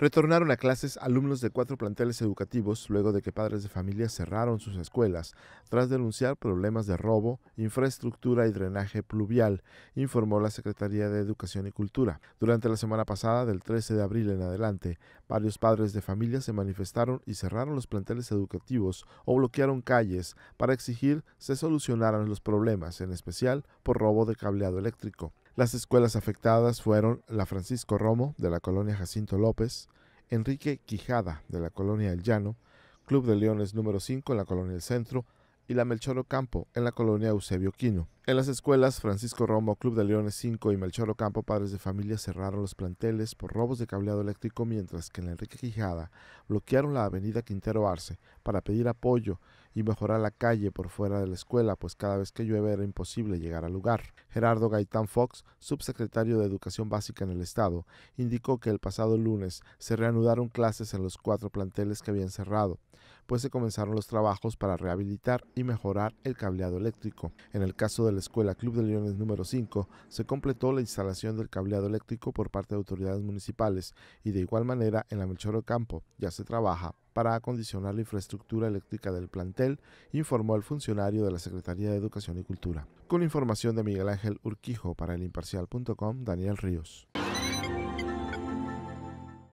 Retornaron a clases alumnos de cuatro planteles educativos luego de que padres de familia cerraron sus escuelas tras denunciar problemas de robo, infraestructura y drenaje pluvial, informó la Secretaría de Educación y Cultura. Durante la semana pasada, del 13 de abril en adelante, varios padres de familia se manifestaron y cerraron los planteles educativos o bloquearon calles para exigir se solucionaran los problemas, en especial por robo de cableado eléctrico. Las escuelas afectadas fueron la Francisco Romo de la colonia Jacinto López, Enrique Quijada de la colonia El Llano, Club de Leones número 5 en la colonia El Centro y la Melchor Campo en la colonia Eusebio Quino. En las escuelas Francisco Romo, Club de Leones 5 y Melchor Ocampo, padres de familia cerraron los planteles por robos de cableado eléctrico, mientras que en la Enrique Quijada bloquearon la avenida Quintero Arce para pedir apoyo y mejorar la calle por fuera de la escuela, pues cada vez que llueve era imposible llegar al lugar. Gerardo Gaitán Fox, subsecretario de Educación Básica en el Estado, indicó que el pasado lunes se reanudaron clases en los cuatro planteles que habían cerrado, pues se comenzaron los trabajos para rehabilitar y mejorar el cableado eléctrico. En el caso del escuela Club de Leones número 5, se completó la instalación del cableado eléctrico por parte de autoridades municipales y de igual manera en la Melchor Campo ya se trabaja para acondicionar la infraestructura eléctrica del plantel, informó el funcionario de la Secretaría de Educación y Cultura. Con información de Miguel Ángel Urquijo para elimparcial.com, Daniel Ríos.